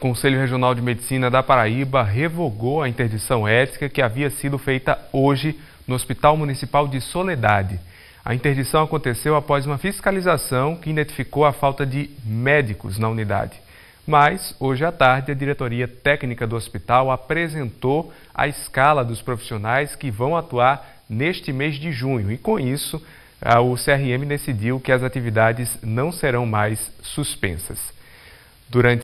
Conselho Regional de Medicina da Paraíba revogou a interdição ética que havia sido feita hoje no Hospital Municipal de Soledade. A interdição aconteceu após uma fiscalização que identificou a falta de médicos na unidade. Mas, hoje à tarde, a diretoria técnica do hospital apresentou a escala dos profissionais que vão atuar neste mês de junho. E, com isso, o CRM decidiu que as atividades não serão mais suspensas. Durante